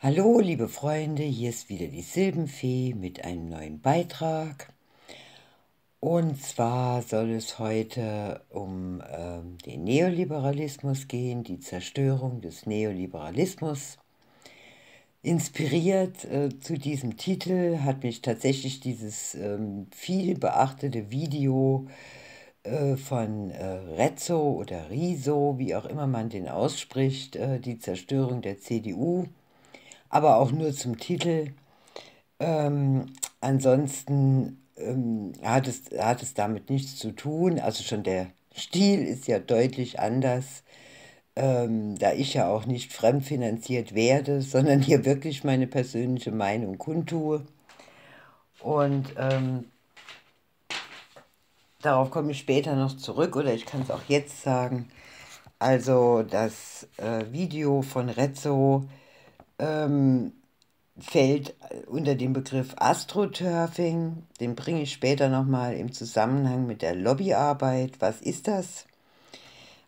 Hallo, liebe Freunde, hier ist wieder die Silbenfee mit einem neuen Beitrag. Und zwar soll es heute um äh, den Neoliberalismus gehen, die Zerstörung des Neoliberalismus. Inspiriert äh, zu diesem Titel hat mich tatsächlich dieses äh, viel beachtete Video äh, von äh, Rezzo oder Riso, wie auch immer man den ausspricht, äh, die Zerstörung der CDU aber auch nur zum Titel. Ähm, ansonsten ähm, hat, es, hat es damit nichts zu tun. Also schon der Stil ist ja deutlich anders. Ähm, da ich ja auch nicht fremdfinanziert werde, sondern hier wirklich meine persönliche Meinung kundtue. Und ähm, darauf komme ich später noch zurück oder ich kann es auch jetzt sagen. Also das äh, Video von Rezzo ähm, fällt unter den Begriff Astroturfing. Den bringe ich später nochmal im Zusammenhang mit der Lobbyarbeit. Was ist das?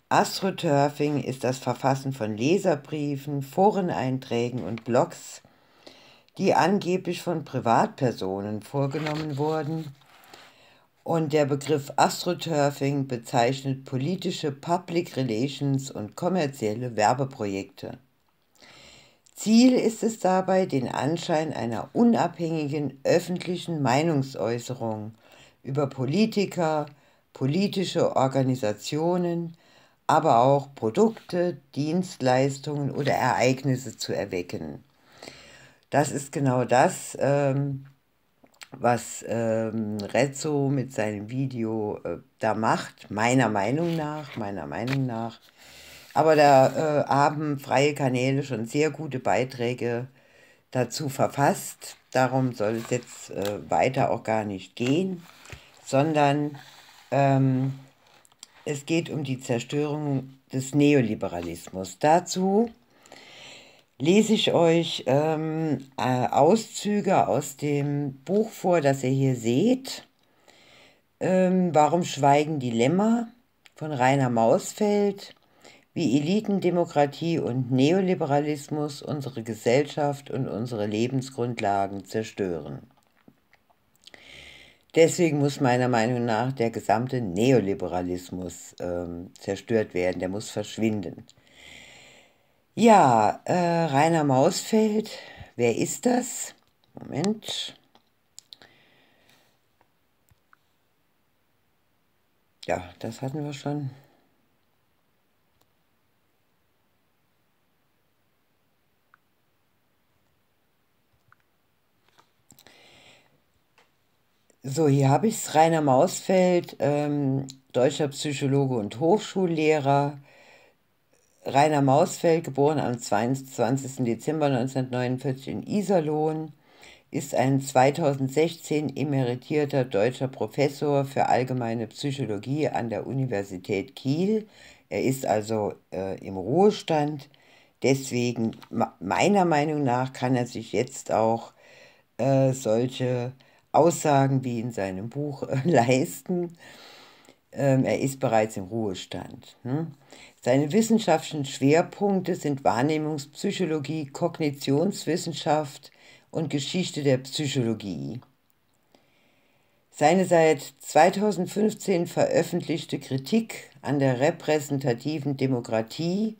Astroturfing ist das Verfassen von Leserbriefen, Foreneinträgen und Blogs, die angeblich von Privatpersonen vorgenommen wurden. Und der Begriff Astroturfing bezeichnet politische Public Relations und kommerzielle Werbeprojekte. Ziel ist es dabei, den Anschein einer unabhängigen öffentlichen Meinungsäußerung über Politiker, politische Organisationen, aber auch Produkte, Dienstleistungen oder Ereignisse zu erwecken. Das ist genau das, ähm, was ähm, Rezzo mit seinem Video äh, da macht, meiner Meinung nach, meiner Meinung nach. Aber da äh, haben freie Kanäle schon sehr gute Beiträge dazu verfasst. Darum soll es jetzt äh, weiter auch gar nicht gehen, sondern ähm, es geht um die Zerstörung des Neoliberalismus. Dazu lese ich euch ähm, äh, Auszüge aus dem Buch vor, das ihr hier seht. Ähm, Warum schweigen die Lämmer von Rainer Mausfeld wie Elitendemokratie und Neoliberalismus unsere Gesellschaft und unsere Lebensgrundlagen zerstören. Deswegen muss meiner Meinung nach der gesamte Neoliberalismus ähm, zerstört werden, der muss verschwinden. Ja, äh, Rainer Mausfeld, wer ist das? Moment. Ja, das hatten wir schon. So, hier habe ich es. Rainer Mausfeld, ähm, deutscher Psychologe und Hochschullehrer. Rainer Mausfeld, geboren am 22. Dezember 1949 in Iserlohn, ist ein 2016 emeritierter deutscher Professor für allgemeine Psychologie an der Universität Kiel. Er ist also äh, im Ruhestand. Deswegen, meiner Meinung nach, kann er sich jetzt auch äh, solche Aussagen wie in seinem Buch äh, leisten. Ähm, er ist bereits im Ruhestand. Hm? Seine wissenschaftlichen Schwerpunkte sind Wahrnehmungspsychologie, Kognitionswissenschaft und Geschichte der Psychologie. Seine seit 2015 veröffentlichte Kritik an der repräsentativen Demokratie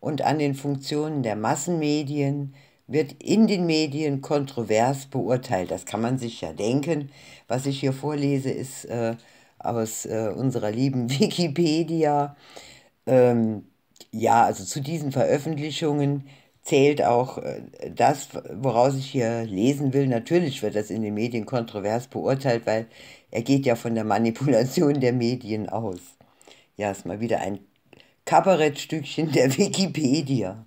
und an den Funktionen der Massenmedien wird in den Medien kontrovers beurteilt. Das kann man sich ja denken. Was ich hier vorlese, ist äh, aus äh, unserer lieben Wikipedia. Ähm, ja, also zu diesen Veröffentlichungen zählt auch äh, das, woraus ich hier lesen will. Natürlich wird das in den Medien kontrovers beurteilt, weil er geht ja von der Manipulation der Medien aus. Ja, ist mal wieder ein Kabarettstückchen der Wikipedia.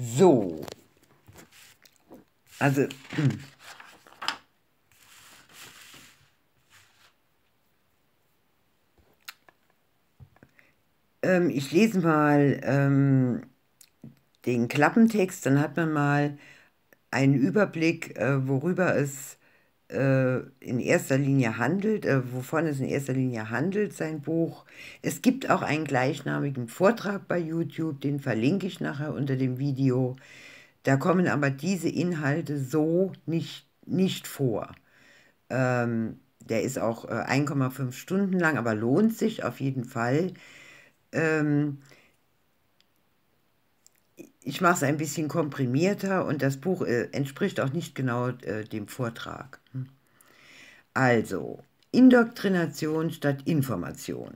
So. Also. Hm. Ähm, ich lese mal ähm, den Klappentext, dann hat man mal einen Überblick, äh, worüber es äh, in erster Linie handelt, äh, wovon es in erster Linie handelt, sein Buch. Es gibt auch einen gleichnamigen Vortrag bei YouTube, den verlinke ich nachher unter dem Video. Da kommen aber diese Inhalte so nicht, nicht vor. Ähm, der ist auch 1,5 äh, Stunden lang, aber lohnt sich auf jeden Fall. Ähm, ich mache es ein bisschen komprimierter und das Buch äh, entspricht auch nicht genau äh, dem Vortrag. Also Indoktrination statt Information.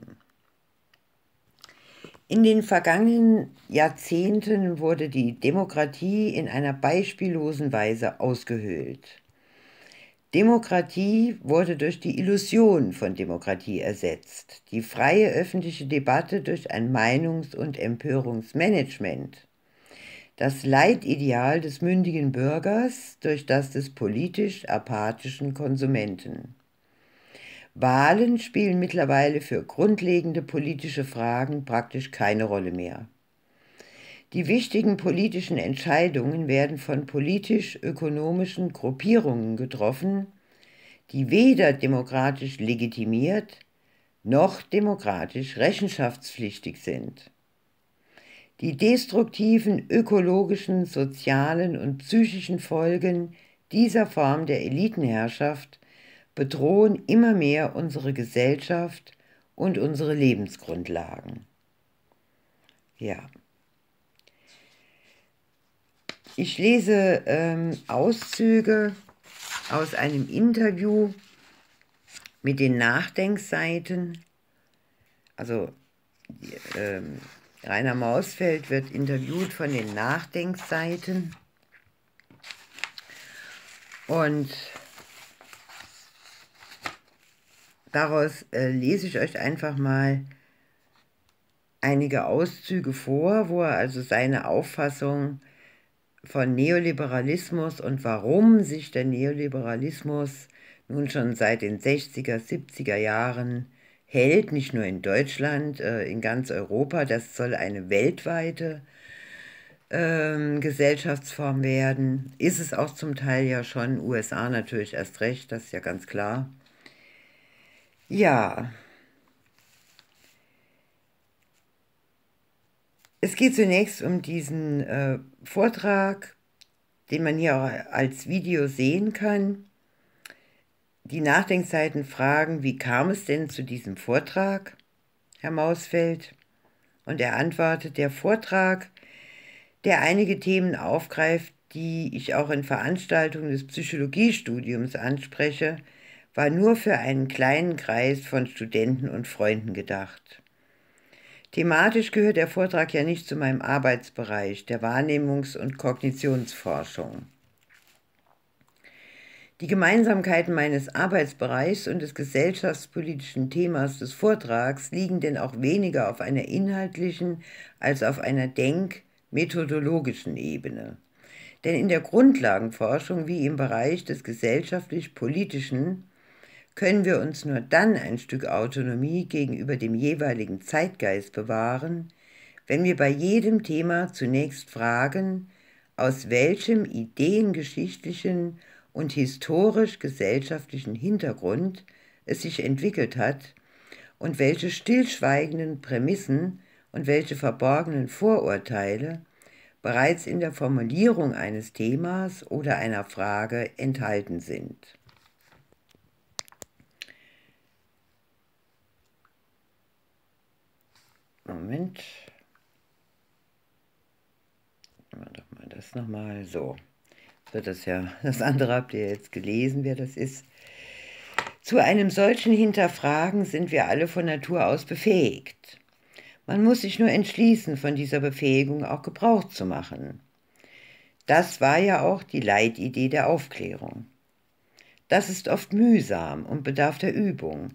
In den vergangenen Jahrzehnten wurde die Demokratie in einer beispiellosen Weise ausgehöhlt. Demokratie wurde durch die Illusion von Demokratie ersetzt, die freie öffentliche Debatte durch ein Meinungs- und Empörungsmanagement das Leitideal des mündigen Bürgers durch das des politisch apathischen Konsumenten. Wahlen spielen mittlerweile für grundlegende politische Fragen praktisch keine Rolle mehr. Die wichtigen politischen Entscheidungen werden von politisch-ökonomischen Gruppierungen getroffen, die weder demokratisch legitimiert noch demokratisch rechenschaftspflichtig sind die destruktiven ökologischen, sozialen und psychischen Folgen dieser Form der Elitenherrschaft bedrohen immer mehr unsere Gesellschaft und unsere Lebensgrundlagen. Ja. Ich lese ähm, Auszüge aus einem Interview mit den Nachdenkseiten, also ähm, Rainer Mausfeld wird interviewt von den Nachdenkseiten. Und daraus äh, lese ich euch einfach mal einige Auszüge vor, wo er also seine Auffassung von Neoliberalismus und warum sich der Neoliberalismus nun schon seit den 60er, 70er Jahren hält, nicht nur in Deutschland, äh, in ganz Europa. Das soll eine weltweite ähm, Gesellschaftsform werden. Ist es auch zum Teil ja schon, USA natürlich erst recht, das ist ja ganz klar. Ja. Es geht zunächst um diesen äh, Vortrag, den man hier auch als Video sehen kann die Nachdenkseiten fragen, wie kam es denn zu diesem Vortrag, Herr Mausfeld? Und er antwortet, der Vortrag, der einige Themen aufgreift, die ich auch in Veranstaltungen des Psychologiestudiums anspreche, war nur für einen kleinen Kreis von Studenten und Freunden gedacht. Thematisch gehört der Vortrag ja nicht zu meinem Arbeitsbereich der Wahrnehmungs- und Kognitionsforschung. Die Gemeinsamkeiten meines Arbeitsbereichs und des gesellschaftspolitischen Themas des Vortrags liegen denn auch weniger auf einer inhaltlichen als auf einer denkmethodologischen Ebene. Denn in der Grundlagenforschung wie im Bereich des gesellschaftlich-politischen können wir uns nur dann ein Stück Autonomie gegenüber dem jeweiligen Zeitgeist bewahren, wenn wir bei jedem Thema zunächst fragen, aus welchem ideengeschichtlichen und historisch-gesellschaftlichen Hintergrund es sich entwickelt hat und welche stillschweigenden Prämissen und welche verborgenen Vorurteile bereits in der Formulierung eines Themas oder einer Frage enthalten sind. Moment. Nehmen wir doch mal das nochmal so wird das ja, das andere habt ihr jetzt gelesen, wer das ist. Zu einem solchen Hinterfragen sind wir alle von Natur aus befähigt. Man muss sich nur entschließen, von dieser Befähigung auch Gebrauch zu machen. Das war ja auch die Leitidee der Aufklärung. Das ist oft mühsam und bedarf der Übung,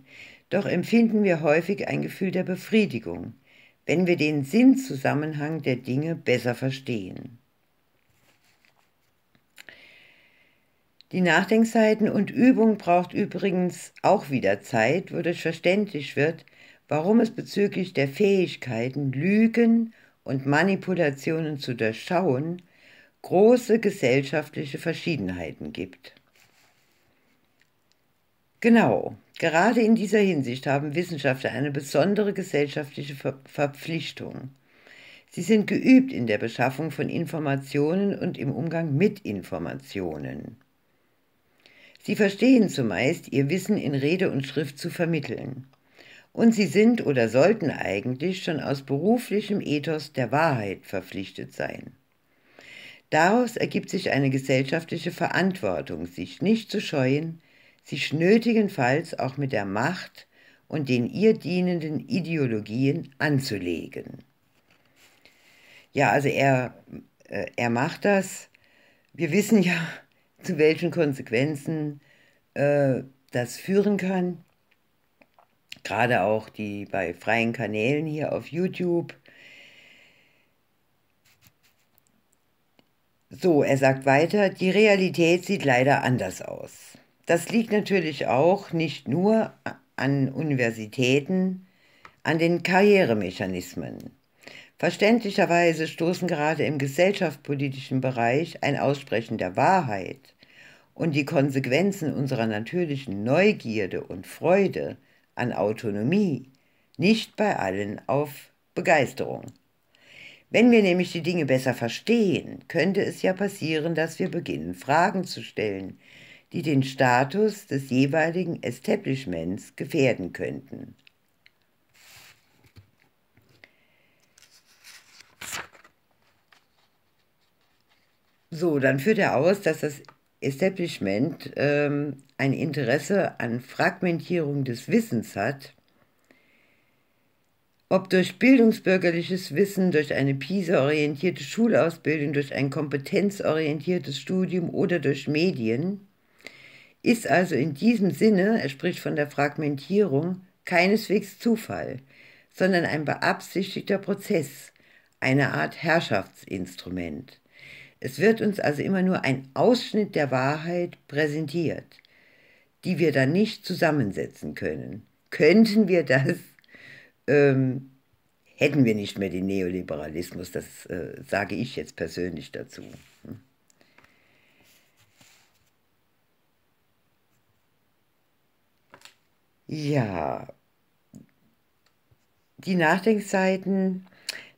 doch empfinden wir häufig ein Gefühl der Befriedigung, wenn wir den Sinnzusammenhang der Dinge besser verstehen. Die Nachdenkseiten und Übung braucht übrigens auch wieder Zeit, wodurch verständlich wird, warum es bezüglich der Fähigkeiten, Lügen und Manipulationen zu durchschauen, große gesellschaftliche Verschiedenheiten gibt. Genau, gerade in dieser Hinsicht haben Wissenschaftler eine besondere gesellschaftliche Ver Verpflichtung. Sie sind geübt in der Beschaffung von Informationen und im Umgang mit Informationen. Sie verstehen zumeist, ihr Wissen in Rede und Schrift zu vermitteln. Und sie sind oder sollten eigentlich schon aus beruflichem Ethos der Wahrheit verpflichtet sein. Daraus ergibt sich eine gesellschaftliche Verantwortung, sich nicht zu scheuen, sich nötigenfalls auch mit der Macht und den ihr dienenden Ideologien anzulegen. Ja, also er, äh, er macht das. Wir wissen ja, zu welchen Konsequenzen äh, das führen kann. Gerade auch die bei freien Kanälen hier auf YouTube. So, er sagt weiter, die Realität sieht leider anders aus. Das liegt natürlich auch nicht nur an Universitäten, an den Karrieremechanismen. Verständlicherweise stoßen gerade im gesellschaftspolitischen Bereich ein Aussprechen der Wahrheit und die Konsequenzen unserer natürlichen Neugierde und Freude an Autonomie nicht bei allen auf Begeisterung. Wenn wir nämlich die Dinge besser verstehen, könnte es ja passieren, dass wir beginnen, Fragen zu stellen, die den Status des jeweiligen Establishments gefährden könnten. So, dann führt er aus, dass das Establishment ähm, ein Interesse an Fragmentierung des Wissens hat, ob durch bildungsbürgerliches Wissen, durch eine PISA-orientierte Schulausbildung, durch ein kompetenzorientiertes Studium oder durch Medien, ist also in diesem Sinne, er spricht von der Fragmentierung, keineswegs Zufall, sondern ein beabsichtigter Prozess, eine Art Herrschaftsinstrument. Es wird uns also immer nur ein Ausschnitt der Wahrheit präsentiert, die wir dann nicht zusammensetzen können. Könnten wir das, ähm, hätten wir nicht mehr den Neoliberalismus, das äh, sage ich jetzt persönlich dazu. Hm? Ja, die Nachdenkzeiten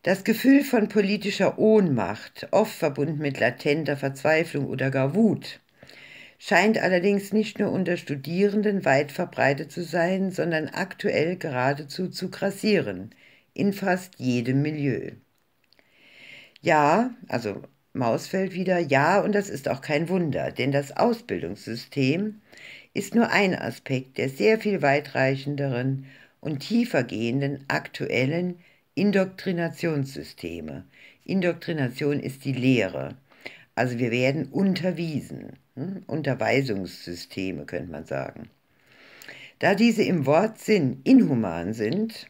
das Gefühl von politischer Ohnmacht, oft verbunden mit latenter Verzweiflung oder gar Wut, scheint allerdings nicht nur unter Studierenden weit verbreitet zu sein, sondern aktuell geradezu zu grassieren, in fast jedem Milieu. Ja, also Mausfeld wieder, ja, und das ist auch kein Wunder, denn das Ausbildungssystem ist nur ein Aspekt der sehr viel weitreichenderen und tiefergehenden aktuellen Indoktrinationssysteme. Indoktrination ist die Lehre. Also wir werden unterwiesen. Hm? Unterweisungssysteme könnte man sagen. Da diese im Wortsinn inhuman sind,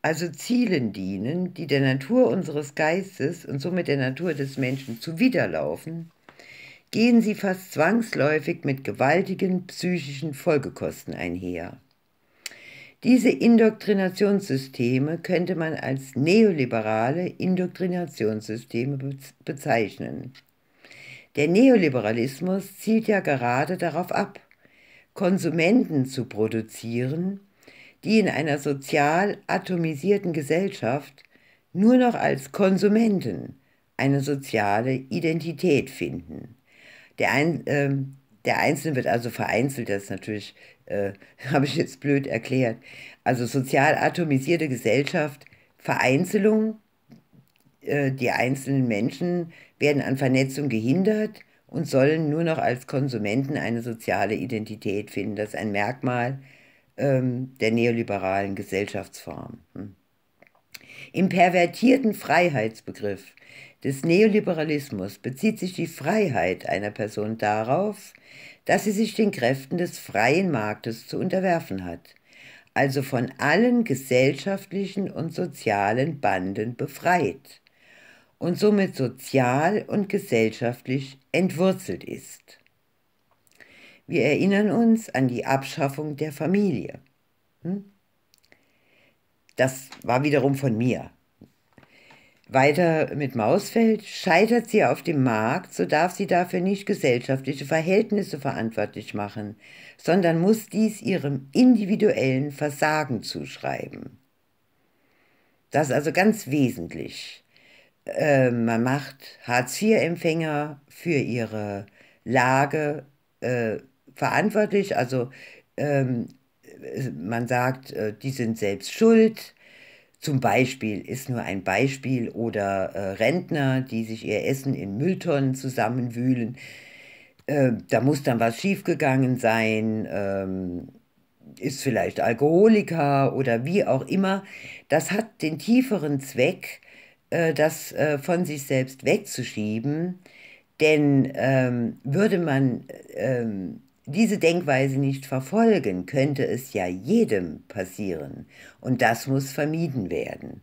also Zielen dienen, die der Natur unseres Geistes und somit der Natur des Menschen zuwiderlaufen, gehen sie fast zwangsläufig mit gewaltigen psychischen Folgekosten einher. Diese Indoktrinationssysteme könnte man als neoliberale Indoktrinationssysteme bezeichnen. Der Neoliberalismus zielt ja gerade darauf ab, Konsumenten zu produzieren, die in einer sozial atomisierten Gesellschaft nur noch als Konsumenten eine soziale Identität finden. Der, ein, äh, der Einzelne wird also vereinzelt, das ist natürlich, äh, habe ich jetzt blöd erklärt. Also sozial atomisierte Gesellschaft, Vereinzelung, äh, die einzelnen Menschen werden an Vernetzung gehindert und sollen nur noch als Konsumenten eine soziale Identität finden. Das ist ein Merkmal ähm, der neoliberalen Gesellschaftsform. Hm. Im pervertierten Freiheitsbegriff des Neoliberalismus bezieht sich die Freiheit einer Person darauf, dass sie sich den Kräften des freien Marktes zu unterwerfen hat, also von allen gesellschaftlichen und sozialen Banden befreit und somit sozial und gesellschaftlich entwurzelt ist. Wir erinnern uns an die Abschaffung der Familie. Hm? Das war wiederum von mir. Weiter mit Mausfeld scheitert sie auf dem Markt, so darf sie dafür nicht gesellschaftliche Verhältnisse verantwortlich machen, sondern muss dies ihrem individuellen Versagen zuschreiben. Das ist also ganz wesentlich. Äh, man macht Hartz-IV-Empfänger für ihre Lage äh, verantwortlich, also ähm, man sagt, äh, die sind selbst schuld, zum Beispiel ist nur ein Beispiel oder äh, Rentner, die sich ihr Essen in Mülltonnen zusammenwühlen. Äh, da muss dann was schiefgegangen sein, ähm, ist vielleicht Alkoholiker oder wie auch immer. Das hat den tieferen Zweck, äh, das äh, von sich selbst wegzuschieben. Denn ähm, würde man äh, ähm, diese Denkweise nicht verfolgen, könnte es ja jedem passieren. Und das muss vermieden werden.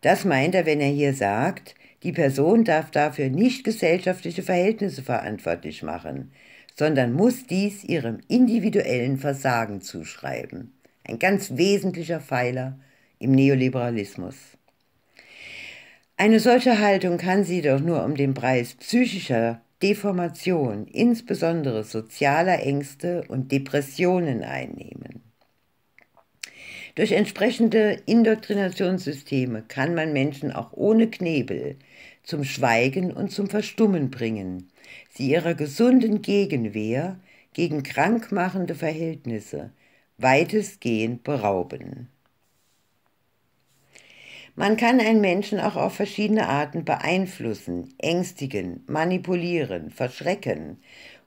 Das meint er, wenn er hier sagt, die Person darf dafür nicht gesellschaftliche Verhältnisse verantwortlich machen, sondern muss dies ihrem individuellen Versagen zuschreiben. Ein ganz wesentlicher Pfeiler im Neoliberalismus. Eine solche Haltung kann sie doch nur um den Preis psychischer Deformation, insbesondere sozialer Ängste und Depressionen einnehmen. Durch entsprechende Indoktrinationssysteme kann man Menschen auch ohne Knebel zum Schweigen und zum Verstummen bringen, sie ihrer gesunden Gegenwehr gegen krankmachende Verhältnisse weitestgehend berauben. Man kann einen Menschen auch auf verschiedene Arten beeinflussen, ängstigen, manipulieren, verschrecken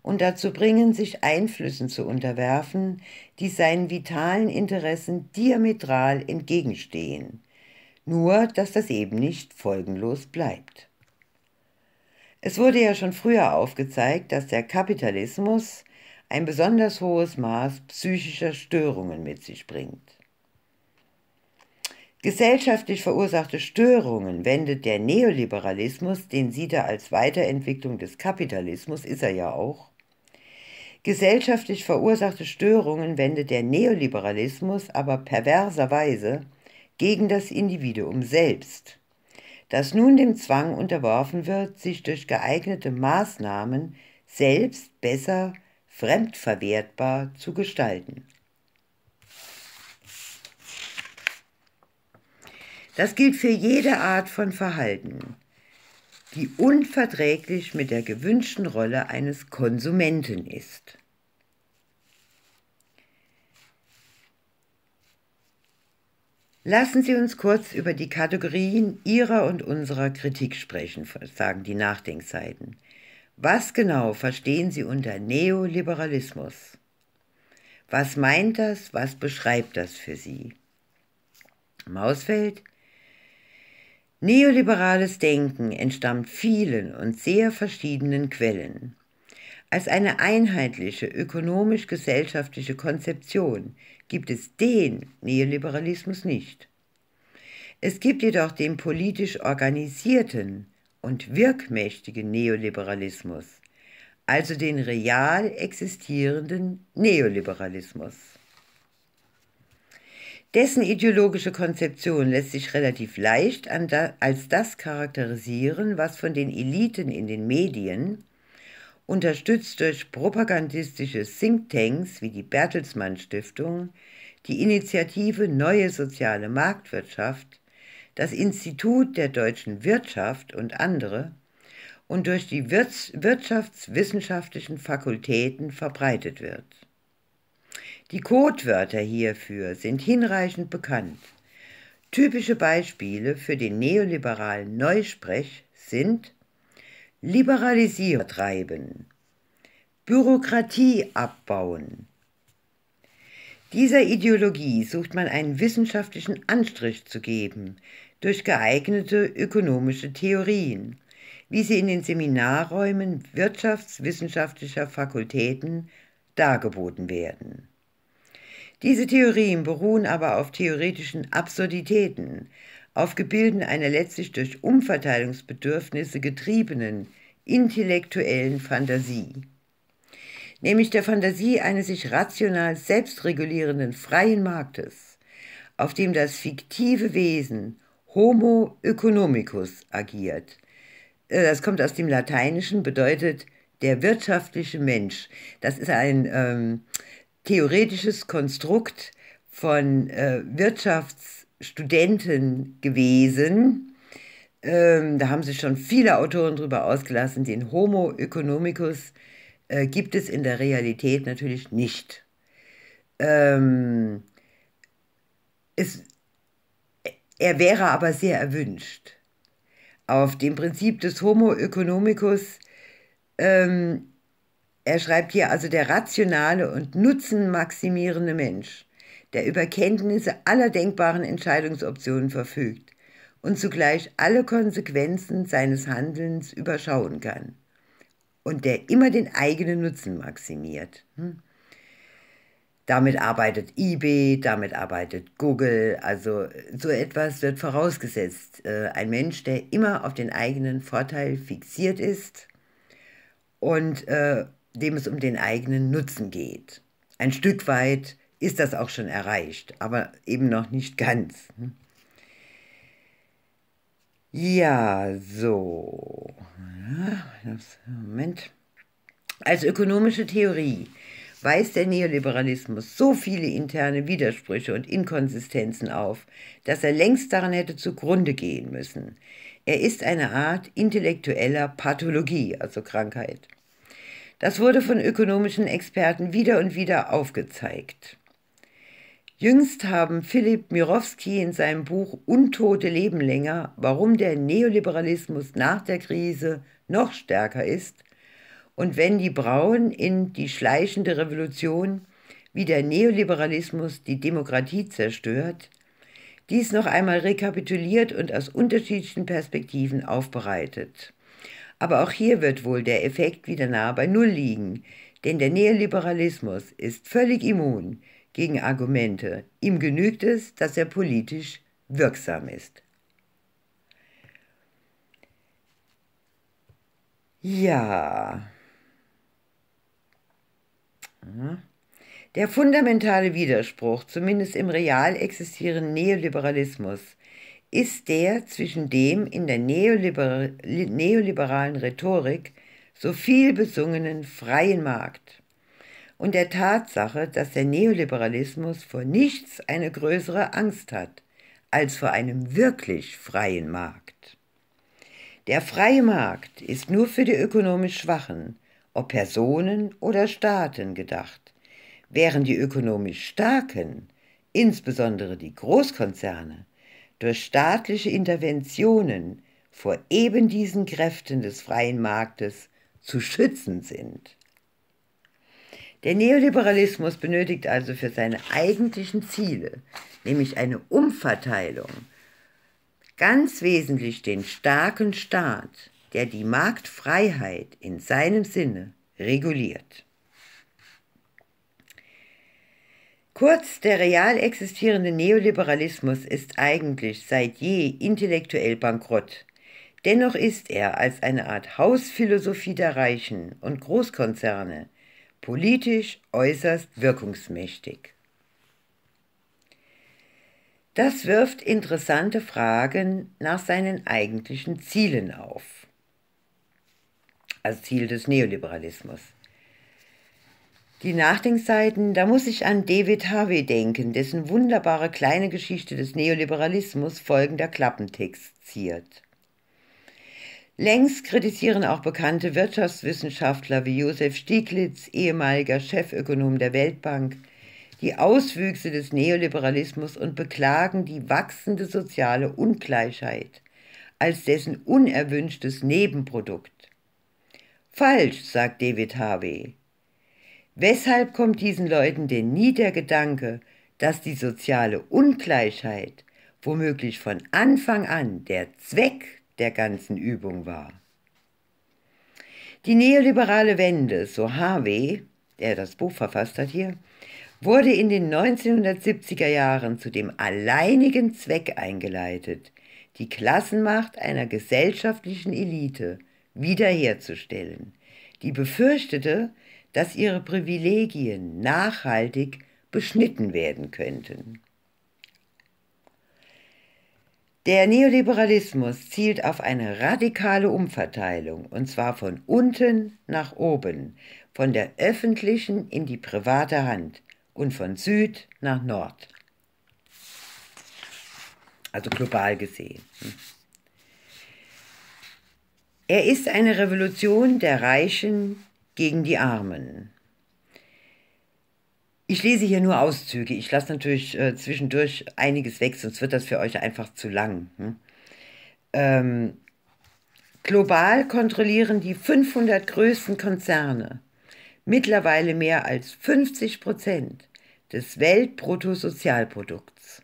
und dazu bringen, sich Einflüssen zu unterwerfen, die seinen vitalen Interessen diametral entgegenstehen. Nur, dass das eben nicht folgenlos bleibt. Es wurde ja schon früher aufgezeigt, dass der Kapitalismus ein besonders hohes Maß psychischer Störungen mit sich bringt. Gesellschaftlich verursachte Störungen wendet der Neoliberalismus, den sieht er als Weiterentwicklung des Kapitalismus, ist er ja auch, gesellschaftlich verursachte Störungen wendet der Neoliberalismus aber perverserweise gegen das Individuum selbst, das nun dem Zwang unterworfen wird, sich durch geeignete Maßnahmen selbst besser fremdverwertbar zu gestalten. Das gilt für jede Art von Verhalten, die unverträglich mit der gewünschten Rolle eines Konsumenten ist. Lassen Sie uns kurz über die Kategorien Ihrer und unserer Kritik sprechen, sagen die Nachdenkseiten. Was genau verstehen Sie unter Neoliberalismus? Was meint das? Was beschreibt das für Sie? Mausfeld, Neoliberales Denken entstammt vielen und sehr verschiedenen Quellen. Als eine einheitliche ökonomisch-gesellschaftliche Konzeption gibt es den Neoliberalismus nicht. Es gibt jedoch den politisch organisierten und wirkmächtigen Neoliberalismus, also den real existierenden Neoliberalismus. Dessen ideologische Konzeption lässt sich relativ leicht als das charakterisieren, was von den Eliten in den Medien, unterstützt durch propagandistische Thinktanks wie die Bertelsmann Stiftung, die Initiative Neue Soziale Marktwirtschaft, das Institut der deutschen Wirtschaft und andere und durch die wirtschaftswissenschaftlichen Fakultäten verbreitet wird. Die Codewörter hierfür sind hinreichend bekannt. Typische Beispiele für den neoliberalen Neusprech sind Liberalisierung treiben, Bürokratie abbauen. Dieser Ideologie sucht man einen wissenschaftlichen Anstrich zu geben durch geeignete ökonomische Theorien, wie sie in den Seminarräumen wirtschaftswissenschaftlicher Fakultäten dargeboten werden. Diese Theorien beruhen aber auf theoretischen Absurditäten, auf Gebilden einer letztlich durch Umverteilungsbedürfnisse getriebenen intellektuellen Fantasie, nämlich der Fantasie eines sich rational selbstregulierenden freien Marktes, auf dem das fiktive Wesen Homo economicus agiert. Äh, das kommt aus dem Lateinischen, bedeutet der wirtschaftliche Mensch. Das ist ein ähm, theoretisches Konstrukt von äh, Wirtschaftsstudenten gewesen. Ähm, da haben sich schon viele Autoren darüber ausgelassen. Den Homo economicus äh, gibt es in der Realität natürlich nicht. Ähm, es, er wäre aber sehr erwünscht. Auf dem Prinzip des Homo economicus ähm, er schreibt hier also der rationale und nutzenmaximierende Mensch, der über Kenntnisse aller denkbaren Entscheidungsoptionen verfügt und zugleich alle Konsequenzen seines Handelns überschauen kann und der immer den eigenen Nutzen maximiert. Hm? Damit arbeitet eBay, damit arbeitet Google. Also so etwas wird vorausgesetzt. Äh, ein Mensch, der immer auf den eigenen Vorteil fixiert ist und äh, dem es um den eigenen Nutzen geht. Ein Stück weit ist das auch schon erreicht, aber eben noch nicht ganz. Hm? Ja, so. Moment. Als ökonomische Theorie weist der Neoliberalismus so viele interne Widersprüche und Inkonsistenzen auf, dass er längst daran hätte zugrunde gehen müssen. Er ist eine Art intellektueller Pathologie, also Krankheit. Das wurde von ökonomischen Experten wieder und wieder aufgezeigt. Jüngst haben Philipp Mirowski in seinem Buch Untote leben länger, warum der Neoliberalismus nach der Krise noch stärker ist und wenn die Brauen in die schleichende Revolution wie der Neoliberalismus die Demokratie zerstört, dies noch einmal rekapituliert und aus unterschiedlichen Perspektiven aufbereitet. Aber auch hier wird wohl der Effekt wieder nahe bei Null liegen, denn der Neoliberalismus ist völlig immun gegen Argumente. Ihm genügt es, dass er politisch wirksam ist. Ja. Der fundamentale Widerspruch, zumindest im real existierenden Neoliberalismus, ist der zwischen dem in der neoliber neoliberalen Rhetorik so viel besungenen freien Markt und der Tatsache, dass der Neoliberalismus vor nichts eine größere Angst hat als vor einem wirklich freien Markt. Der freie Markt ist nur für die ökonomisch Schwachen, ob Personen oder Staaten gedacht, während die ökonomisch Starken, insbesondere die Großkonzerne, durch staatliche Interventionen vor eben diesen Kräften des freien Marktes zu schützen sind. Der Neoliberalismus benötigt also für seine eigentlichen Ziele, nämlich eine Umverteilung, ganz wesentlich den starken Staat, der die Marktfreiheit in seinem Sinne reguliert. Kurz, der real existierende Neoliberalismus ist eigentlich seit je intellektuell bankrott. Dennoch ist er als eine Art Hausphilosophie der Reichen und Großkonzerne politisch äußerst wirkungsmächtig. Das wirft interessante Fragen nach seinen eigentlichen Zielen auf. Als Ziel des Neoliberalismus. Die Nachdenkseiten, da muss ich an David Harvey denken, dessen wunderbare kleine Geschichte des Neoliberalismus folgender Klappentext ziert. Längst kritisieren auch bekannte Wirtschaftswissenschaftler wie Josef Stieglitz, ehemaliger Chefökonom der Weltbank, die Auswüchse des Neoliberalismus und beklagen die wachsende soziale Ungleichheit als dessen unerwünschtes Nebenprodukt. Falsch, sagt David Harvey. Weshalb kommt diesen Leuten denn nie der Gedanke, dass die soziale Ungleichheit womöglich von Anfang an der Zweck der ganzen Übung war? Die neoliberale Wende, so Harvey, der das Buch verfasst hat hier, wurde in den 1970er Jahren zu dem alleinigen Zweck eingeleitet, die Klassenmacht einer gesellschaftlichen Elite wiederherzustellen, die befürchtete, dass ihre Privilegien nachhaltig beschnitten werden könnten. Der Neoliberalismus zielt auf eine radikale Umverteilung, und zwar von unten nach oben, von der öffentlichen in die private Hand und von Süd nach Nord. Also global gesehen. Er ist eine Revolution der Reichen gegen die Armen. Ich lese hier nur Auszüge. Ich lasse natürlich äh, zwischendurch einiges weg, sonst wird das für euch einfach zu lang. Hm? Ähm, global kontrollieren die 500 größten Konzerne mittlerweile mehr als 50 Prozent des Weltbruttosozialprodukts.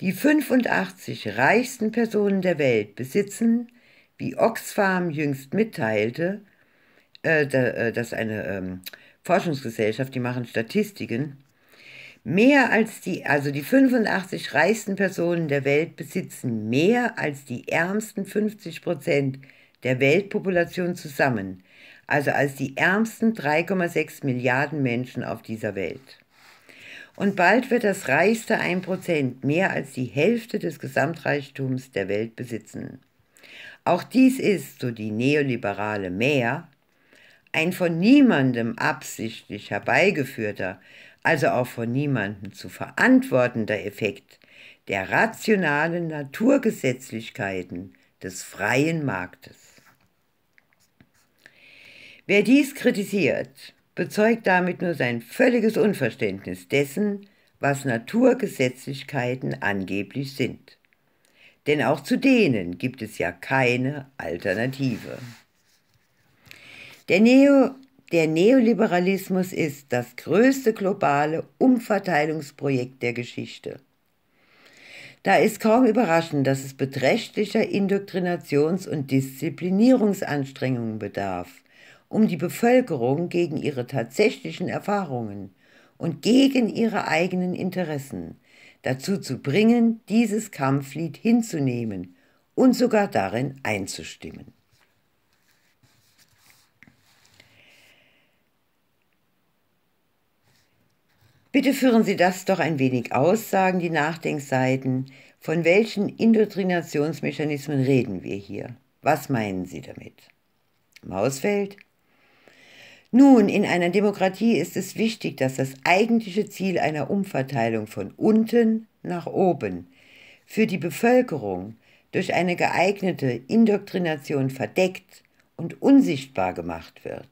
Die 85 reichsten Personen der Welt besitzen, wie Oxfam jüngst mitteilte, äh, äh, das ist eine ähm, Forschungsgesellschaft, die machen Statistiken. Mehr als die, also die 85 reichsten Personen der Welt besitzen mehr als die ärmsten 50 Prozent der Weltpopulation zusammen, also als die ärmsten 3,6 Milliarden Menschen auf dieser Welt. Und bald wird das reichste 1% mehr als die Hälfte des Gesamtreichtums der Welt besitzen. Auch dies ist, so die neoliberale Mehr, ein von niemandem absichtlich herbeigeführter, also auch von niemandem zu verantwortender Effekt der rationalen Naturgesetzlichkeiten des freien Marktes. Wer dies kritisiert, bezeugt damit nur sein völliges Unverständnis dessen, was Naturgesetzlichkeiten angeblich sind. Denn auch zu denen gibt es ja keine Alternative. Der, Neo, der Neoliberalismus ist das größte globale Umverteilungsprojekt der Geschichte. Da ist kaum überraschend, dass es beträchtlicher Indoktrinations- und Disziplinierungsanstrengungen bedarf, um die Bevölkerung gegen ihre tatsächlichen Erfahrungen und gegen ihre eigenen Interessen dazu zu bringen, dieses Kampflied hinzunehmen und sogar darin einzustimmen. Bitte führen Sie das doch ein wenig aus, sagen die Nachdenkseiten. Von welchen Indoktrinationsmechanismen reden wir hier? Was meinen Sie damit? Mausfeld? Nun, in einer Demokratie ist es wichtig, dass das eigentliche Ziel einer Umverteilung von unten nach oben für die Bevölkerung durch eine geeignete Indoktrination verdeckt und unsichtbar gemacht wird.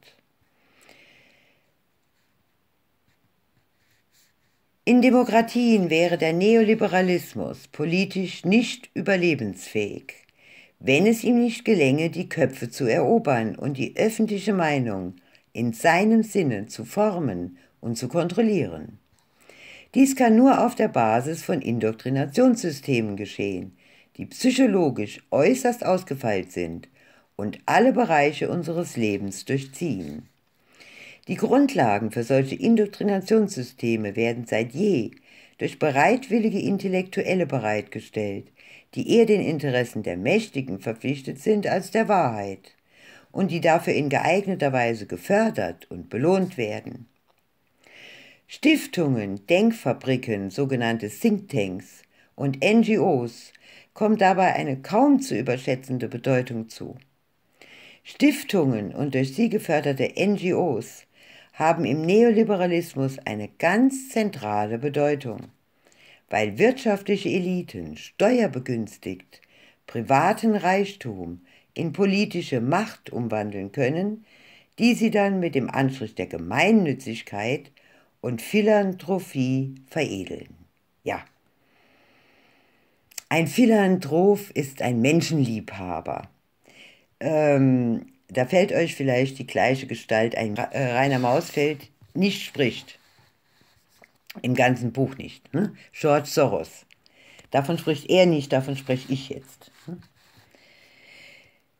In Demokratien wäre der Neoliberalismus politisch nicht überlebensfähig, wenn es ihm nicht gelänge, die Köpfe zu erobern und die öffentliche Meinung in seinem Sinne zu formen und zu kontrollieren. Dies kann nur auf der Basis von Indoktrinationssystemen geschehen, die psychologisch äußerst ausgefeilt sind und alle Bereiche unseres Lebens durchziehen. Die Grundlagen für solche Indoktrinationssysteme werden seit je durch bereitwillige Intellektuelle bereitgestellt, die eher den Interessen der Mächtigen verpflichtet sind als der Wahrheit und die dafür in geeigneter Weise gefördert und belohnt werden. Stiftungen, Denkfabriken, sogenannte Thinktanks und NGOs kommt dabei eine kaum zu überschätzende Bedeutung zu. Stiftungen und durch sie geförderte NGOs haben im Neoliberalismus eine ganz zentrale Bedeutung, weil wirtschaftliche Eliten steuerbegünstigt privaten Reichtum in politische Macht umwandeln können, die sie dann mit dem Anstrich der Gemeinnützigkeit und Philanthropie veredeln. Ja. Ein Philanthrop ist ein Menschenliebhaber. Ähm, da fällt euch vielleicht die gleiche Gestalt ein. Äh, Rainer Mausfeld nicht spricht. Im ganzen Buch nicht. Ne? George Soros. Davon spricht er nicht, davon spreche ich jetzt. Ne?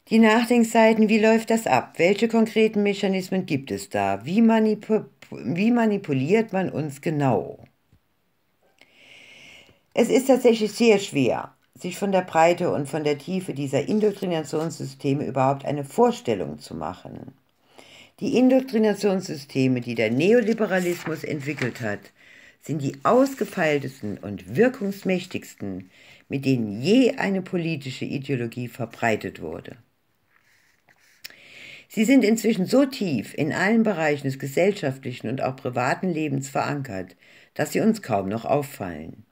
Die Nachdenkseiten, wie läuft das ab? Welche konkreten Mechanismen gibt es da? Wie, manipu wie manipuliert man uns genau? Es ist tatsächlich sehr schwer, sich von der Breite und von der Tiefe dieser Indoktrinationssysteme überhaupt eine Vorstellung zu machen. Die Indoktrinationssysteme, die der Neoliberalismus entwickelt hat, sind die ausgefeiltesten und wirkungsmächtigsten, mit denen je eine politische Ideologie verbreitet wurde. Sie sind inzwischen so tief in allen Bereichen des gesellschaftlichen und auch privaten Lebens verankert, dass sie uns kaum noch auffallen.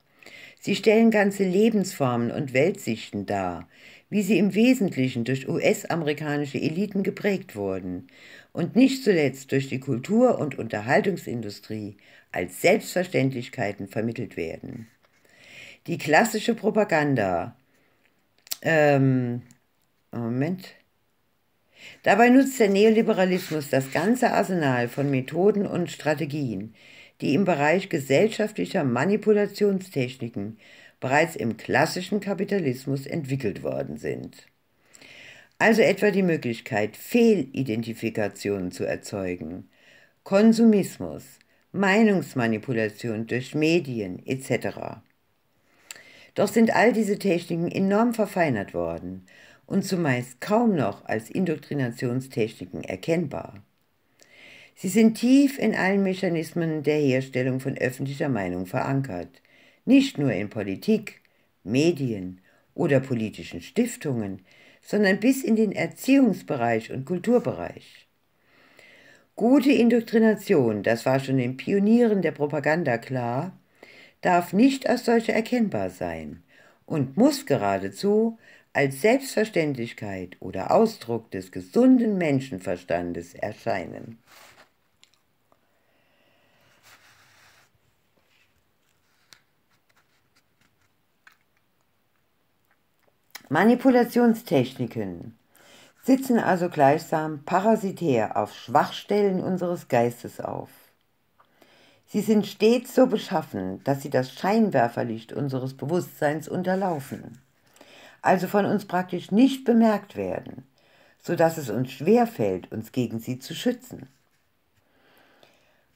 Sie stellen ganze Lebensformen und Weltsichten dar, wie sie im Wesentlichen durch US-amerikanische Eliten geprägt wurden und nicht zuletzt durch die Kultur- und Unterhaltungsindustrie als Selbstverständlichkeiten vermittelt werden. Die klassische Propaganda. Ähm, Moment. Dabei nutzt der Neoliberalismus das ganze Arsenal von Methoden und Strategien, die im Bereich gesellschaftlicher Manipulationstechniken bereits im klassischen Kapitalismus entwickelt worden sind. Also etwa die Möglichkeit, Fehlidentifikationen zu erzeugen, Konsumismus, Meinungsmanipulation durch Medien etc. Doch sind all diese Techniken enorm verfeinert worden und zumeist kaum noch als Indoktrinationstechniken erkennbar. Sie sind tief in allen Mechanismen der Herstellung von öffentlicher Meinung verankert, nicht nur in Politik, Medien oder politischen Stiftungen, sondern bis in den Erziehungsbereich und Kulturbereich. Gute Indoktrination, das war schon den Pionieren der Propaganda klar, darf nicht als solche erkennbar sein und muss geradezu als Selbstverständlichkeit oder Ausdruck des gesunden Menschenverstandes erscheinen. Manipulationstechniken sitzen also gleichsam parasitär auf Schwachstellen unseres Geistes auf. Sie sind stets so beschaffen, dass sie das Scheinwerferlicht unseres Bewusstseins unterlaufen, also von uns praktisch nicht bemerkt werden, so dass es uns schwerfällt, uns gegen sie zu schützen.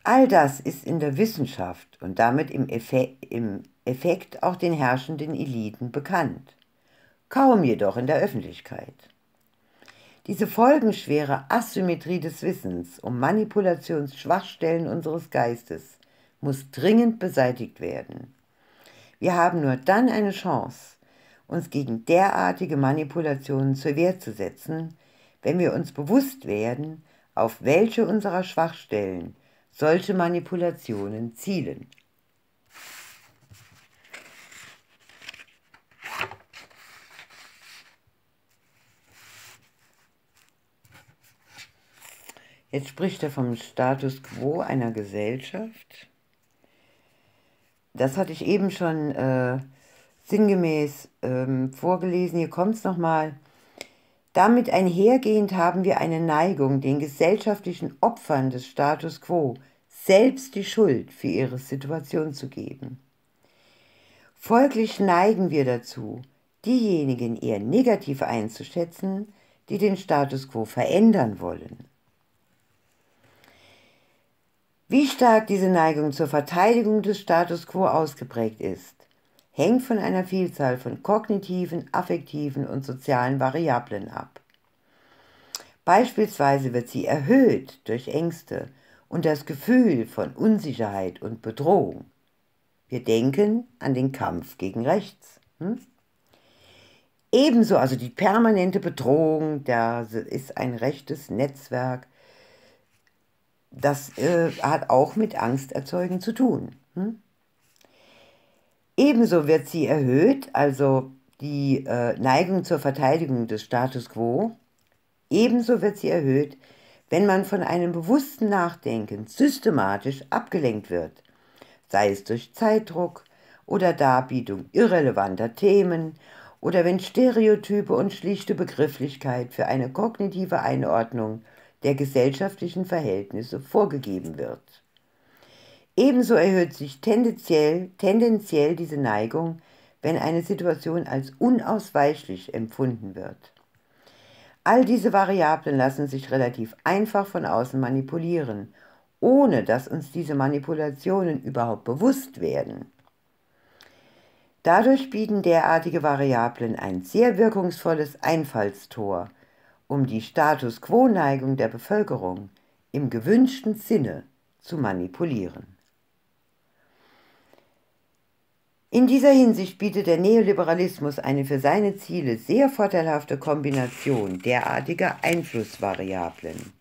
All das ist in der Wissenschaft und damit im Effekt, auch den herrschenden Eliten bekannt kaum jedoch in der Öffentlichkeit. Diese folgenschwere Asymmetrie des Wissens um Manipulationsschwachstellen unseres Geistes muss dringend beseitigt werden. Wir haben nur dann eine Chance, uns gegen derartige Manipulationen zur Wehr zu setzen, wenn wir uns bewusst werden, auf welche unserer Schwachstellen solche Manipulationen zielen. Jetzt spricht er vom Status quo einer Gesellschaft. Das hatte ich eben schon äh, sinngemäß ähm, vorgelesen. Hier kommt es nochmal. Damit einhergehend haben wir eine Neigung, den gesellschaftlichen Opfern des Status quo selbst die Schuld für ihre Situation zu geben. Folglich neigen wir dazu, diejenigen eher negativ einzuschätzen, die den Status quo verändern wollen. Wie stark diese Neigung zur Verteidigung des Status quo ausgeprägt ist, hängt von einer Vielzahl von kognitiven, affektiven und sozialen Variablen ab. Beispielsweise wird sie erhöht durch Ängste und das Gefühl von Unsicherheit und Bedrohung. Wir denken an den Kampf gegen rechts. Hm? Ebenso also die permanente Bedrohung, da ist ein rechtes Netzwerk das äh, hat auch mit Angsterzeugen zu tun. Hm? Ebenso wird sie erhöht, also die äh, Neigung zur Verteidigung des Status quo. Ebenso wird sie erhöht, wenn man von einem bewussten Nachdenken systematisch abgelenkt wird, sei es durch Zeitdruck oder Darbietung irrelevanter Themen oder wenn Stereotype und schlichte Begrifflichkeit für eine kognitive Einordnung der gesellschaftlichen Verhältnisse vorgegeben wird. Ebenso erhöht sich tendenziell, tendenziell diese Neigung, wenn eine Situation als unausweichlich empfunden wird. All diese Variablen lassen sich relativ einfach von außen manipulieren, ohne dass uns diese Manipulationen überhaupt bewusst werden. Dadurch bieten derartige Variablen ein sehr wirkungsvolles Einfallstor – um die Status quo-Neigung der Bevölkerung im gewünschten Sinne zu manipulieren. In dieser Hinsicht bietet der Neoliberalismus eine für seine Ziele sehr vorteilhafte Kombination derartiger Einflussvariablen.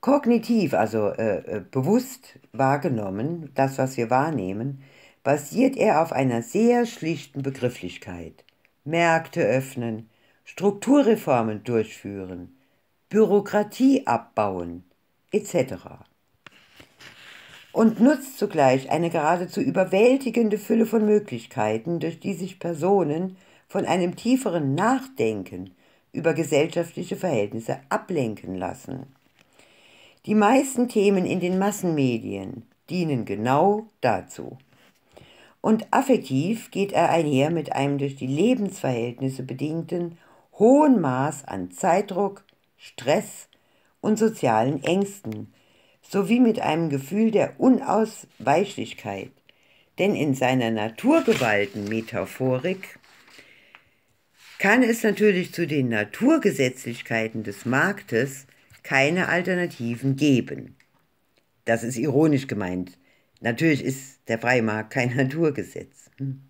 Kognitiv, also äh, äh bewusst wahrgenommen, das, was wir wahrnehmen, basiert er auf einer sehr schlichten Begrifflichkeit. Märkte öffnen, Strukturreformen durchführen, Bürokratie abbauen etc. Und nutzt zugleich eine geradezu überwältigende Fülle von Möglichkeiten, durch die sich Personen von einem tieferen Nachdenken über gesellschaftliche Verhältnisse ablenken lassen. Die meisten Themen in den Massenmedien dienen genau dazu. Und affektiv geht er einher mit einem durch die Lebensverhältnisse bedingten hohen Maß an Zeitdruck, Stress und sozialen Ängsten sowie mit einem Gefühl der Unausweichlichkeit. Denn in seiner naturgewalten Metaphorik kann es natürlich zu den Naturgesetzlichkeiten des Marktes keine Alternativen geben. Das ist ironisch gemeint. Natürlich ist der freie Markt kein Naturgesetz. Hm.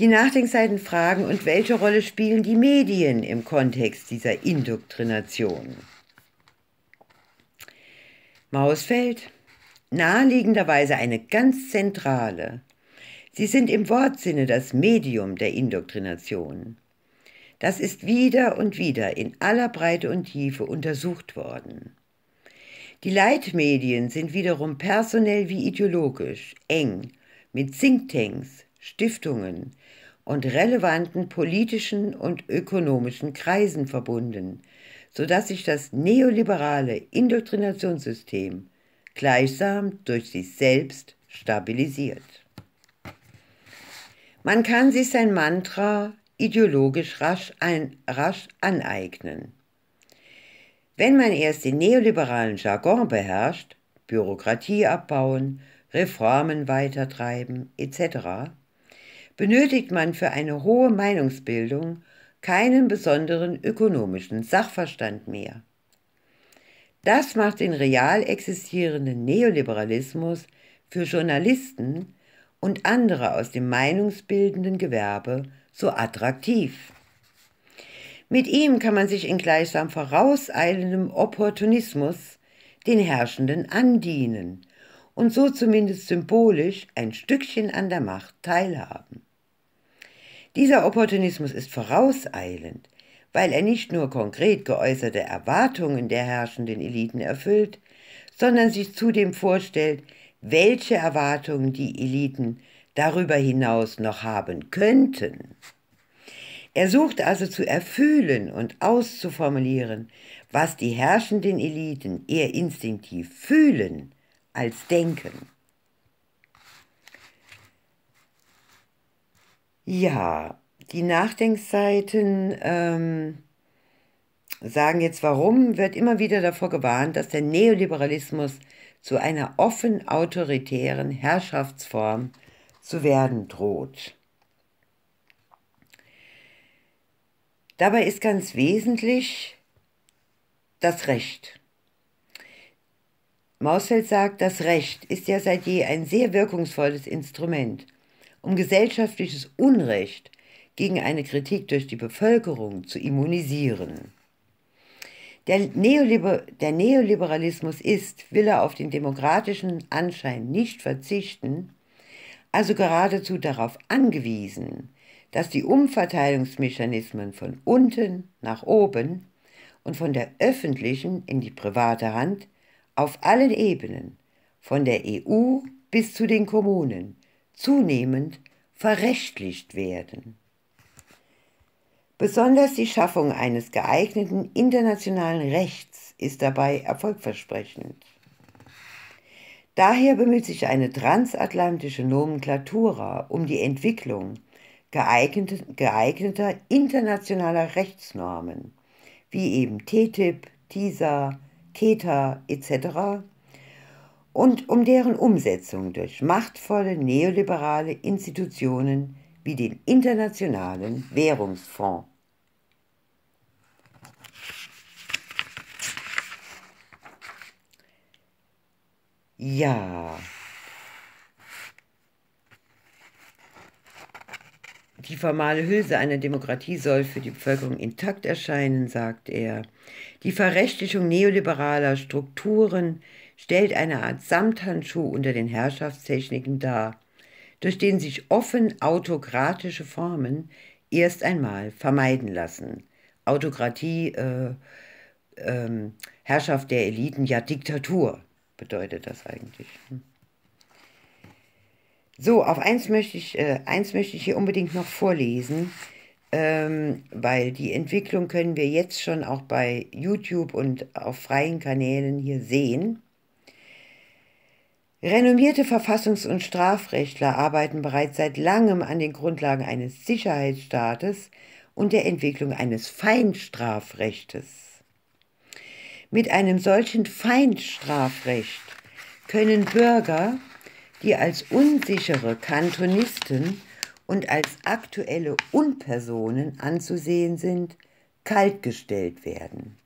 die Nachdenkseiten fragen, und welche Rolle spielen die Medien im Kontext dieser Indoktrination? Mausfeld, naheliegenderweise eine ganz zentrale. Sie sind im Wortsinne das Medium der Indoktrination. Das ist wieder und wieder in aller Breite und Tiefe untersucht worden. Die Leitmedien sind wiederum personell wie ideologisch eng mit Thinktanks, Stiftungen, und relevanten politischen und ökonomischen Kreisen verbunden, sodass sich das neoliberale Indoktrinationssystem gleichsam durch sich selbst stabilisiert. Man kann sich sein Mantra ideologisch rasch, ein, rasch aneignen. Wenn man erst den neoliberalen Jargon beherrscht, Bürokratie abbauen, Reformen weitertreiben etc., benötigt man für eine hohe Meinungsbildung keinen besonderen ökonomischen Sachverstand mehr. Das macht den real existierenden Neoliberalismus für Journalisten und andere aus dem Meinungsbildenden Gewerbe so attraktiv. Mit ihm kann man sich in gleichsam vorauseilendem Opportunismus den Herrschenden andienen und so zumindest symbolisch ein Stückchen an der Macht teilhaben. Dieser Opportunismus ist vorauseilend, weil er nicht nur konkret geäußerte Erwartungen der herrschenden Eliten erfüllt, sondern sich zudem vorstellt, welche Erwartungen die Eliten darüber hinaus noch haben könnten. Er sucht also zu erfüllen und auszuformulieren, was die herrschenden Eliten eher instinktiv fühlen als denken. Ja, die Nachdenkseiten ähm, sagen jetzt, warum wird immer wieder davor gewarnt, dass der Neoliberalismus zu einer offen autoritären Herrschaftsform zu werden droht. Dabei ist ganz wesentlich das Recht. Mausfeld sagt, das Recht ist ja seit je ein sehr wirkungsvolles Instrument um gesellschaftliches Unrecht gegen eine Kritik durch die Bevölkerung zu immunisieren. Der, Neoliber der Neoliberalismus ist, will er auf den demokratischen Anschein nicht verzichten, also geradezu darauf angewiesen, dass die Umverteilungsmechanismen von unten nach oben und von der öffentlichen in die private Hand auf allen Ebenen, von der EU bis zu den Kommunen, zunehmend verrechtlicht werden. Besonders die Schaffung eines geeigneten internationalen Rechts ist dabei erfolgversprechend. Daher bemüht sich eine transatlantische Nomenklatura um die Entwicklung geeigneter internationaler Rechtsnormen, wie eben TTIP, TISA, KETA etc., und um deren Umsetzung durch machtvolle neoliberale Institutionen wie den Internationalen Währungsfonds. Ja. Die formale Hülse einer Demokratie soll für die Bevölkerung intakt erscheinen, sagt er. Die Verrechtlichung neoliberaler Strukturen stellt eine Art Samthandschuh unter den Herrschaftstechniken dar, durch den sich offen autokratische Formen erst einmal vermeiden lassen. Autokratie, äh, äh, Herrschaft der Eliten, ja Diktatur bedeutet das eigentlich. Hm. So, auf eins möchte ich, äh, eins möchte ich hier unbedingt noch vorlesen, ähm, weil die Entwicklung können wir jetzt schon auch bei YouTube und auf freien Kanälen hier sehen. Renommierte Verfassungs- und Strafrechtler arbeiten bereits seit langem an den Grundlagen eines Sicherheitsstaates und der Entwicklung eines Feinstrafrechtes. Mit einem solchen Feinstrafrecht können Bürger, die als unsichere Kantonisten und als aktuelle Unpersonen anzusehen sind, kaltgestellt werden.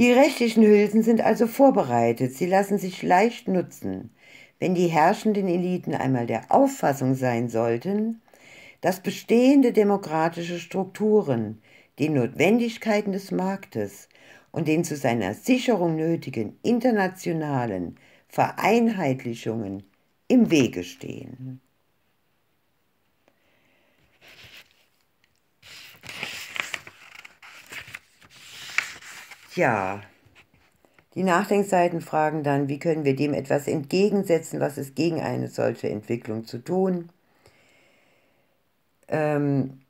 Die rechtlichen Hülsen sind also vorbereitet, sie lassen sich leicht nutzen, wenn die herrschenden Eliten einmal der Auffassung sein sollten, dass bestehende demokratische Strukturen den Notwendigkeiten des Marktes und den zu seiner Sicherung nötigen internationalen Vereinheitlichungen im Wege stehen. Ja, die Nachdenkseiten fragen dann, wie können wir dem etwas entgegensetzen, was ist gegen eine solche Entwicklung zu tun. Ähm,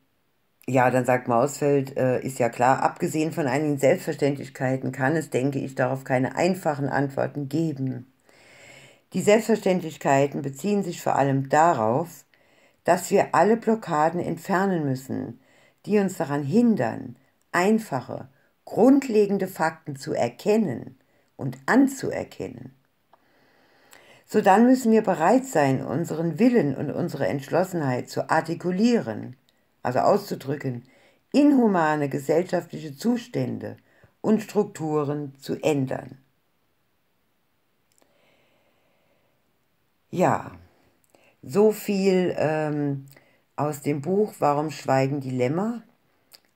ja, dann sagt Mausfeld, äh, ist ja klar, abgesehen von einigen Selbstverständlichkeiten kann es, denke ich, darauf keine einfachen Antworten geben. Die Selbstverständlichkeiten beziehen sich vor allem darauf, dass wir alle Blockaden entfernen müssen, die uns daran hindern, einfache, grundlegende Fakten zu erkennen und anzuerkennen. So dann müssen wir bereit sein, unseren Willen und unsere Entschlossenheit zu artikulieren, also auszudrücken, inhumane gesellschaftliche Zustände und Strukturen zu ändern. Ja, so viel ähm, aus dem Buch Warum schweigen die Lämmer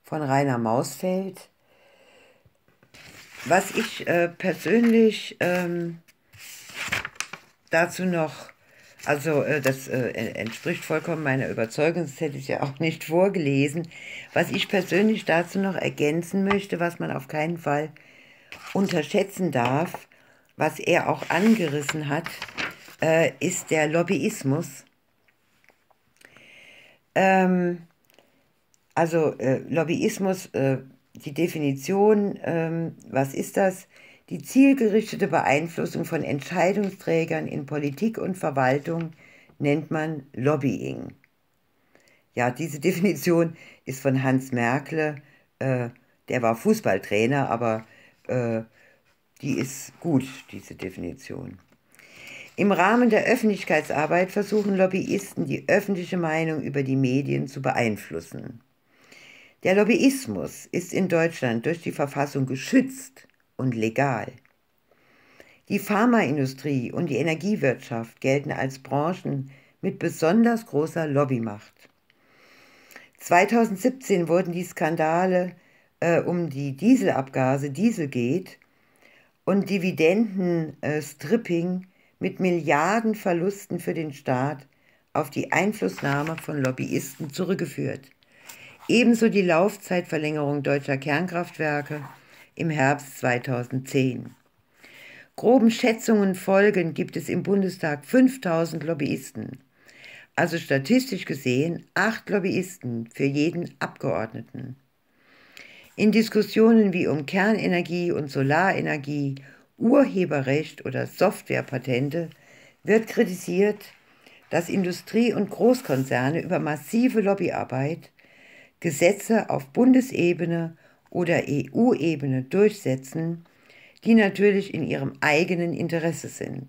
von Rainer Mausfeld. Was ich äh, persönlich ähm, dazu noch, also äh, das äh, entspricht vollkommen meiner Überzeugung, das hätte ich ja auch nicht vorgelesen, was ich persönlich dazu noch ergänzen möchte, was man auf keinen Fall unterschätzen darf, was er auch angerissen hat, äh, ist der Lobbyismus. Ähm, also äh, Lobbyismus äh, die Definition, ähm, was ist das? Die zielgerichtete Beeinflussung von Entscheidungsträgern in Politik und Verwaltung nennt man Lobbying. Ja, diese Definition ist von Hans Merkle, äh, der war Fußballtrainer, aber äh, die ist gut, diese Definition. Im Rahmen der Öffentlichkeitsarbeit versuchen Lobbyisten, die öffentliche Meinung über die Medien zu beeinflussen. Der Lobbyismus ist in Deutschland durch die Verfassung geschützt und legal. Die Pharmaindustrie und die Energiewirtschaft gelten als Branchen mit besonders großer Lobbymacht. 2017 wurden die Skandale äh, um die Dieselabgase Dieselgate und Dividendenstripping äh, mit Milliardenverlusten für den Staat auf die Einflussnahme von Lobbyisten zurückgeführt ebenso die Laufzeitverlängerung deutscher Kernkraftwerke im Herbst 2010. Groben Schätzungen folgen gibt es im Bundestag 5000 Lobbyisten, also statistisch gesehen acht Lobbyisten für jeden Abgeordneten. In Diskussionen wie um Kernenergie und Solarenergie, Urheberrecht oder Softwarepatente wird kritisiert, dass Industrie und Großkonzerne über massive Lobbyarbeit Gesetze auf Bundesebene oder EU-Ebene durchsetzen, die natürlich in ihrem eigenen Interesse sind.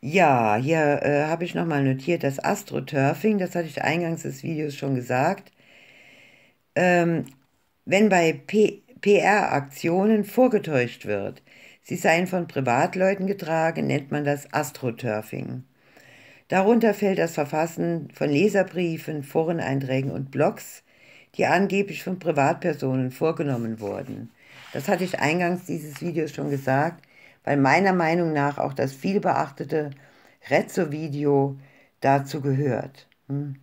Ja, hier äh, habe ich nochmal notiert, das Astroturfing, das hatte ich eingangs des Videos schon gesagt. Ähm, wenn bei PR-Aktionen vorgetäuscht wird, sie seien von Privatleuten getragen, nennt man das Astroturfing. Darunter fällt das Verfassen von Leserbriefen, Foreneinträgen und Blogs, die angeblich von Privatpersonen vorgenommen wurden. Das hatte ich eingangs dieses Videos schon gesagt, weil meiner Meinung nach auch das vielbeachtete Rezzo-Video dazu gehört. Hm.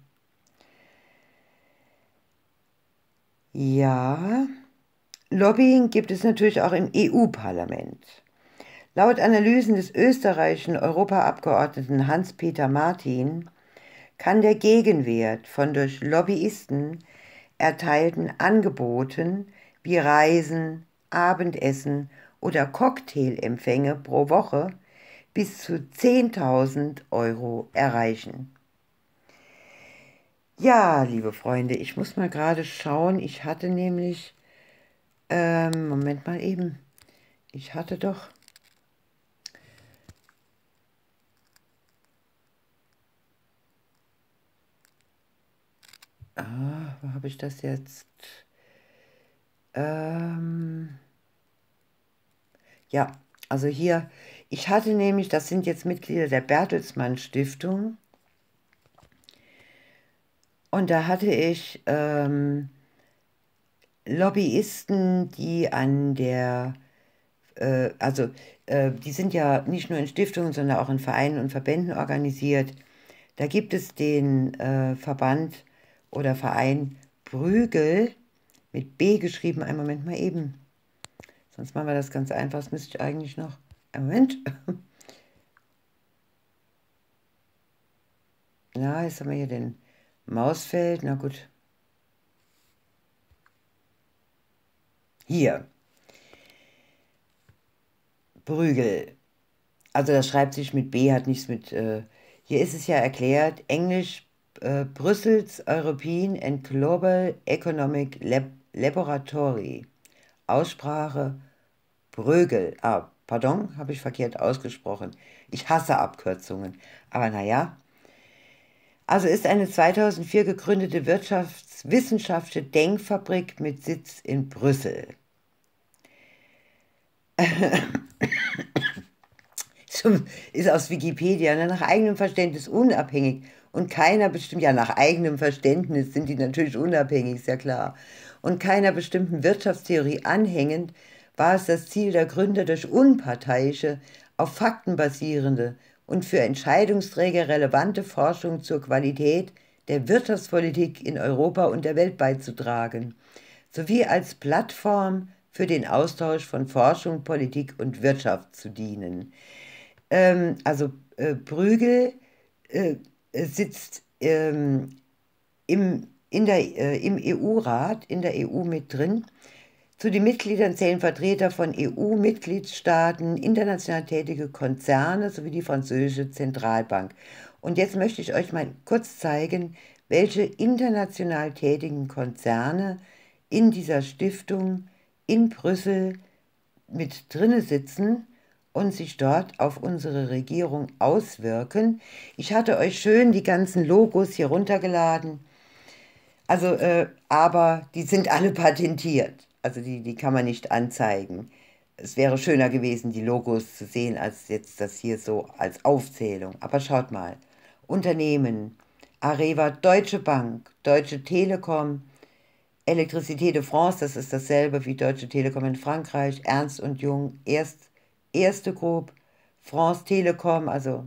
Ja, Lobbying gibt es natürlich auch im EU-Parlament. Laut Analysen des österreichischen Europaabgeordneten Hans-Peter Martin kann der Gegenwert von durch Lobbyisten erteilten Angeboten wie Reisen, Abendessen oder Cocktailempfänge pro Woche bis zu 10.000 Euro erreichen. Ja, liebe Freunde, ich muss mal gerade schauen. Ich hatte nämlich, ähm, Moment mal eben, ich hatte doch Ah, wo habe ich das jetzt? Ähm ja, also hier, ich hatte nämlich, das sind jetzt Mitglieder der Bertelsmann Stiftung. Und da hatte ich ähm, Lobbyisten, die an der, äh, also äh, die sind ja nicht nur in Stiftungen, sondern auch in Vereinen und Verbänden organisiert. Da gibt es den äh, Verband oder Verein Brügel mit B geschrieben. Einen Moment mal eben. Sonst machen wir das ganz einfach. Das müsste ich eigentlich noch. Einen Moment. Na, jetzt haben wir hier den Mausfeld. Na gut. Hier. Brügel. Also das schreibt sich mit B, hat nichts mit... Äh, hier ist es ja erklärt, Englisch äh, Brüssels European and Global Economic Lab Laboratory. Aussprache Brögel. Ah, pardon, habe ich verkehrt ausgesprochen. Ich hasse Abkürzungen. Aber naja. Also ist eine 2004 gegründete Wirtschaftswissenschaftliche Denkfabrik mit Sitz in Brüssel. zum, ist aus Wikipedia, ne? nach eigenem Verständnis unabhängig. Und keiner bestimmt, ja, nach eigenem Verständnis sind die natürlich unabhängig, ist ja klar. Und keiner bestimmten Wirtschaftstheorie anhängend, war es das Ziel der Gründer, durch unparteiische, auf Fakten basierende und für Entscheidungsträger relevante Forschung zur Qualität der Wirtschaftspolitik in Europa und der Welt beizutragen, sowie als Plattform für den Austausch von Forschung, Politik und Wirtschaft zu dienen ähm, also äh, Brügel äh, äh, sitzt ähm, im, in der, äh, im EU-Rat, in der EU mit drin. Zu den Mitgliedern zählen Vertreter von EU-Mitgliedstaaten, international tätige Konzerne sowie die französische Zentralbank. Und jetzt möchte ich euch mal kurz zeigen, welche international tätigen Konzerne in dieser Stiftung in Brüssel mit drinne sitzen und sich dort auf unsere Regierung auswirken. Ich hatte euch schön die ganzen Logos hier runtergeladen. Also, äh, aber die sind alle patentiert. Also die, die kann man nicht anzeigen. Es wäre schöner gewesen, die Logos zu sehen, als jetzt das hier so als Aufzählung. Aber schaut mal. Unternehmen, Areva, Deutsche Bank, Deutsche Telekom, Electricité de France, das ist dasselbe wie Deutsche Telekom in Frankreich, Ernst und Jung, Erst Erste Group, France Telekom, also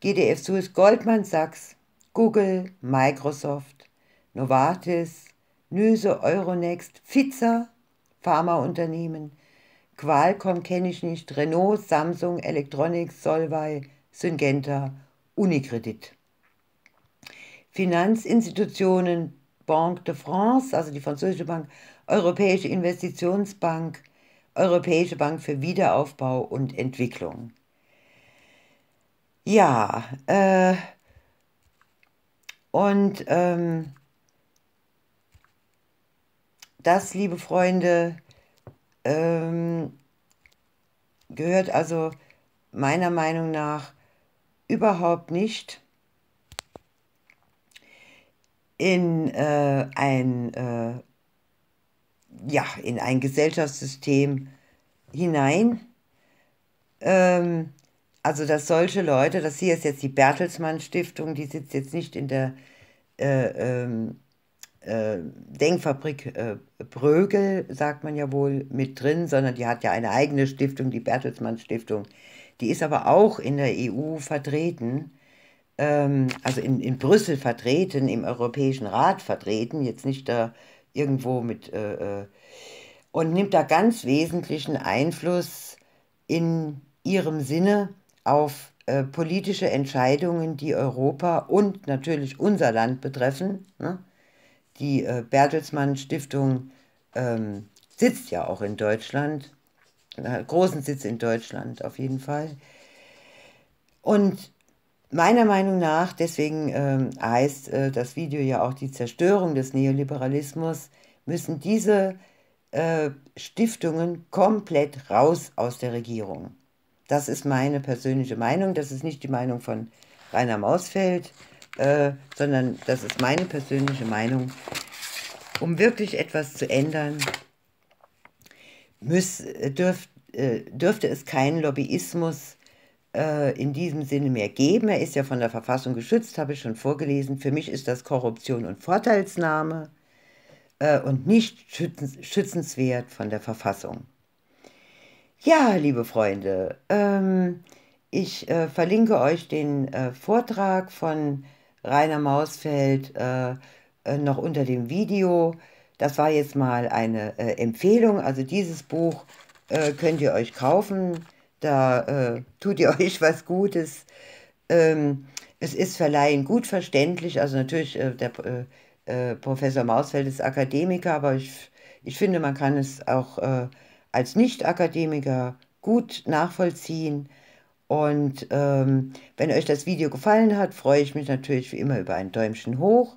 GDF Suez, Goldman Sachs, Google, Microsoft, Novartis, Nüse, Euronext, Pfizer, Pharmaunternehmen, Qualcomm kenne ich nicht, Renault, Samsung, Electronics, Solvay, Syngenta, Unikredit. Finanzinstitutionen, Banque de France, also die französische Bank, Europäische Investitionsbank, Europäische Bank für Wiederaufbau und Entwicklung. Ja, äh, und ähm, das, liebe Freunde, ähm, gehört also meiner Meinung nach überhaupt nicht in äh, ein äh, ja, in ein Gesellschaftssystem hinein. Ähm, also, dass solche Leute, das hier ist jetzt die Bertelsmann Stiftung, die sitzt jetzt nicht in der äh, ähm, äh, Denkfabrik äh, Brögel, sagt man ja wohl, mit drin, sondern die hat ja eine eigene Stiftung, die Bertelsmann Stiftung. Die ist aber auch in der EU vertreten, ähm, also in, in Brüssel vertreten, im Europäischen Rat vertreten, jetzt nicht da irgendwo mit äh, äh, und nimmt da ganz wesentlichen Einfluss in ihrem Sinne auf äh, politische Entscheidungen, die Europa und natürlich unser Land betreffen. Ne? Die äh, Bertelsmann Stiftung ähm, sitzt ja auch in Deutschland, einen äh, großen Sitz in Deutschland auf jeden Fall. Und Meiner Meinung nach, deswegen ähm, heißt äh, das Video ja auch die Zerstörung des Neoliberalismus, müssen diese äh, Stiftungen komplett raus aus der Regierung. Das ist meine persönliche Meinung. Das ist nicht die Meinung von Rainer Mausfeld, äh, sondern das ist meine persönliche Meinung. Um wirklich etwas zu ändern, müß, äh, dürf, äh, dürfte es keinen Lobbyismus geben äh, in diesem Sinne mehr geben. Er ist ja von der Verfassung geschützt, habe ich schon vorgelesen. Für mich ist das Korruption und Vorteilsnahme äh, und nicht schützenswert von der Verfassung. Ja, liebe Freunde, ähm, ich äh, verlinke euch den Vortrag von Rainer Mausfeld noch unter dem Video. Das war jetzt mal eine Empfehlung. Also dieses Buch könnt ihr euch kaufen. Da äh, tut ihr euch was Gutes. Ähm, es ist verleihen gut verständlich. Also natürlich, äh, der äh, äh, Professor Mausfeld ist Akademiker, aber ich, ich finde, man kann es auch äh, als Nicht-Akademiker gut nachvollziehen. Und ähm, wenn euch das Video gefallen hat, freue ich mich natürlich wie immer über ein Däumchen hoch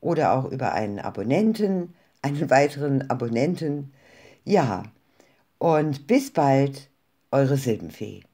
oder auch über einen Abonnenten, einen weiteren Abonnenten. Ja, und bis bald eure Silbenfee.